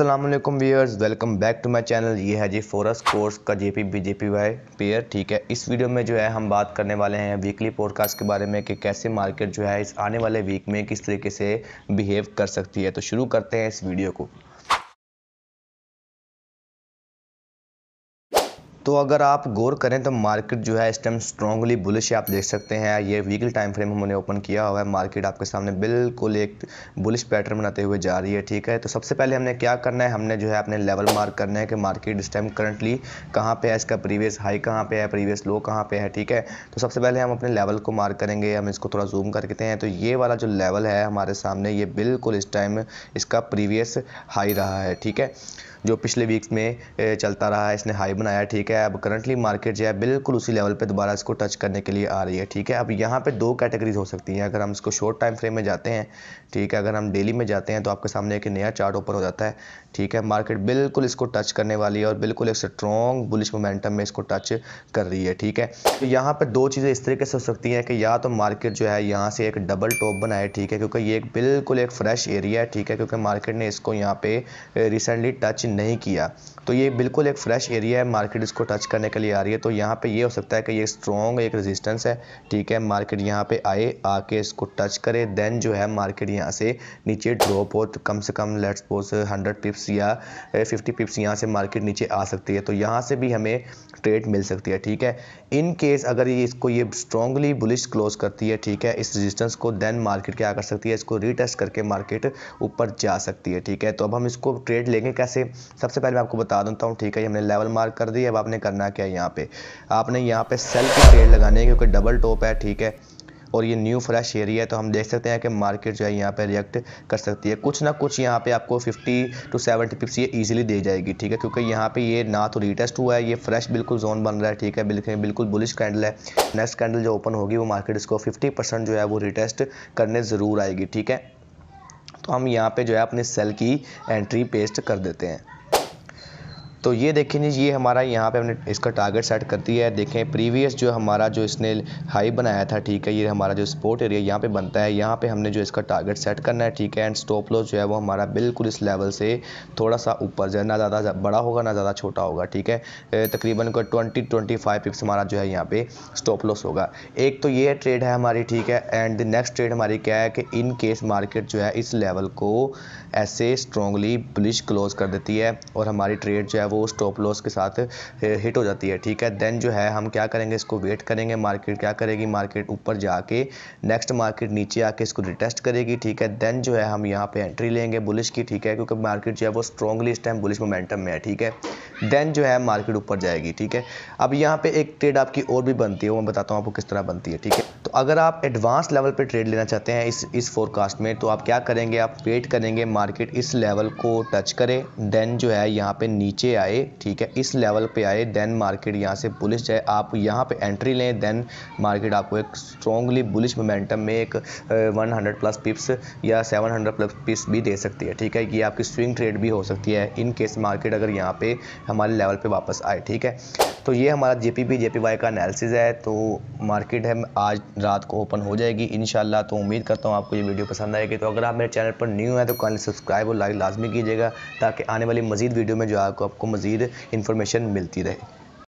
Aslam viewers welcome back to my channel ये है जी फोरस कोर्स का जेपी पी वाई पेयर ठीक है इस वीडियो में जो है हम बात करने वाले हैं वीकली पॉडकास्ट के बारे में कि कैसे मार्केट जो है इस आने वाले वीक में किस तरीके से बिहेव कर सकती है तो शुरू करते हैं इस वीडियो को तो अगर आप गौर करें तो मार्केट जो है इस टाइम स्ट्रॉन्गली बुलिश है आप देख सकते हैं ये वीकली टाइम फ्रेम हमने ओपन किया हुआ है मार्केट आपके सामने बिल्कुल एक बुलिश पैटर्न बनाते हुए जा रही है ठीक है तो सबसे पहले हमने क्या करना है हमने जो है अपने लेवल मार्क करना है कि मार्केट इस टाइम करंटली कहाँ पर है इसका प्रीवियस हाई कहाँ पर है प्रीवियस लो कहाँ पर है ठीक है तो सबसे पहले हम अपने लेवल को मार्क करेंगे हम इसको थोड़ा जूम देते हैं तो ये वाला जो लेवल है हमारे सामने ये बिल्कुल इस टाइम इसका प्रीवियस हाई रहा है ठीक है जो पिछले वीक में चलता रहा है इसने हाई बनाया ठीक है है अब करंटली मार्केट जो है बिल्कुल उसी लेवल पे दोबारा इसको टच करने के लिए आ रही है ठीक है अब यहाँ पे दो कैटेगरीज हो सकती हैं अगर हम इसको शॉर्ट टाइम फ्रेम में जाते हैं ठीक है अगर हम डेली में जाते हैं तो आपके सामने एक नया चार्ट ओपन हो जाता है ठीक है मार्केट बिल्कुल इसको टच करने वाली है और बिल्कुल एक स्ट्रॉन्ग बुलिश मोमेंटम में इसको टच कर रही है ठीक है तो यहाँ पर दो चीज़ें इस तरीके से हो सकती हैं कि या तो मार्केट जो है यहाँ से एक डबल टॉप बनाए ठीक है क्योंकि ये एक बिल्कुल एक फ्रेश एरिया है ठीक है क्योंकि मार्केट ने इसको यहाँ पे रिसेंटली टच नहीं किया तो ये बिल्कुल एक फ्रेश एरिया है मार्केट इसको इसको टच करने के लिए आ रही है तो यहाँ पे ये हो सकता है कि ये स्ट्रॉन्ग एक रेजिस्टेंस है ठीक है मार्केट यहाँ पे आए आके इसको टच करे देन जो है मार्केट यहाँ से नीचे ड्रॉप हो तो कम से कम लेट्स सपोज हंड्रेड पिप्स या फिफ्टी eh, पिप्स यहाँ से मार्केट नीचे आ सकती है तो यहाँ से भी हमें ट्रेड मिल सकती है ठीक है इन केस अगर ये इसको ये स्ट्रॉन्गली बुलिश क्लोज करती है ठीक है इस रजिस्टेंस को देन मार्केट क्या कर सकती है इसको रीटेस्ट करके मार्केट ऊपर जा सकती है ठीक है तो अब हम इसको ट्रेड लेंगे कैसे सबसे पहले मैं आपको बता देता हूँ ठीक है हमने लेवल मार्क कर दिया अब आप आपने करना क्या है यहाँ पे आपने यहाँ पे सेल के पेड़ लगाने क्योंकि डबल टॉप है ठीक है और ये न्यू फ्रेश एरिया है तो हम देख सकते हैं कि मार्केट जो है यहाँ पे रिएक्ट कर सकती है कुछ ना कुछ यहाँ पे आपको 50 टू 70 पिप्स ये इजीली दे जाएगी ठीक है क्योंकि यहाँ पे ये ना तो रीटेस्ट हुआ है ये फ्रेश बिल्कुल जोन बन रहा है ठीक है बिल्कुल बिल्कुल बुलिश कैंडल है नेक्स्ट कैंडल जो ओपन होगी वो मार्केट इसको फिफ्टी जो है वो रिटेस्ट करने ज़रूर आएगी ठीक है तो हम यहाँ पर जो है अपने सेल की एंट्री पेस्ट कर देते हैं तो ये देखें जी ये हमारा यहाँ पे हमने इसका टारगेट सेट कर दिया है देखें प्रीवियस जो हमारा जो इसने हाई बनाया था ठीक है ये हमारा जो स्पोर्ट एरिया यहाँ पे बनता है यहाँ पे हमने जो इसका टारगेट सेट करना है ठीक है एंड स्टॉप लॉस जो है वो हमारा बिल्कुल इस लेवल से थोड़ा सा ऊपर जो है ना ज़्यादा बड़ा होगा ना ज़्यादा छोटा होगा ठीक है तकरीबन कोई ट्वेंटी ट्वेंटी फाइव पिप्स हमारा जो है यहाँ पे स्टॉप लॉस होगा एक तो ये ट्रेड है हमारी ठीक है एंड द नेक्स्ट ट्रेड हमारी क्या है कि इन केस मार्केट जो है इस लेवल को ऐसे स्ट्रॉन्गली ब्लिश क्लोज कर देती है और हमारी ट्रेड जो है वो स्टॉप लॉस के साथ हिट हो जाती है ठीक है देन जो है हम क्या करेंगे इसको वेट करेंगे मार्केट क्या करेगी मार्केट ऊपर जाके नेक्स्ट मार्केट नीचे आके इसको रिटेस्ट करेगी ठीक है देन जो है हम यहाँ पे एंट्री लेंगे बुलिश की ठीक है क्योंकि मार्केट जो है वो स्ट्रॉगली इस टाइम बुलिश मोमेंटम में है ठीक है देन जो है मार्केट ऊपर जाएगी ठीक है अब यहाँ पे एक ट्रेड आपकी और भी बनती है वो मैं बताता हूँ आपको किस तरह बनती है ठीक है तो अगर आप एडवांस लेवल पे ट्रेड लेना चाहते हैं इस इस फोरकास्ट में तो आप क्या करेंगे आप वेट करेंगे मार्केट इस लेवल को टच करे देन जो है यहाँ पे नीचे आए ठीक है इस लेवल पे आए देन मार्केट यहाँ से बुलिश जाए आप यहाँ पे एंट्री लें देन मार्केट आपको एक स्ट्रॉन्गली बुलिश मोमेंटम में एक वन हंड्रेड प्लस पिप्स या सेवन हंड्रेड प्लस पिप्स भी दे सकती है ठीक है ये आपकी स्विंग ट्रेड भी हो सकती है इन केस मार्केट अगर यहाँ पर हमारे लेवल पर वापस आए ठीक है तो ये हमारा जे पी का एनालिसिस है तो मार्केट है आज रात को ओपन हो जाएगी इन तो उम्मीद करता हूँ आपको ये वीडियो पसंद आएगी तो अगर आप मेरे चैनल पर न्यू हैं तो कैनल सब्सक्राइब और लाइक लाजमी कीजिएगा ताकि आने वाली मजीद वीडियो में जो आपको आपको मजीद इन्फॉर्मेशन मिलती रहे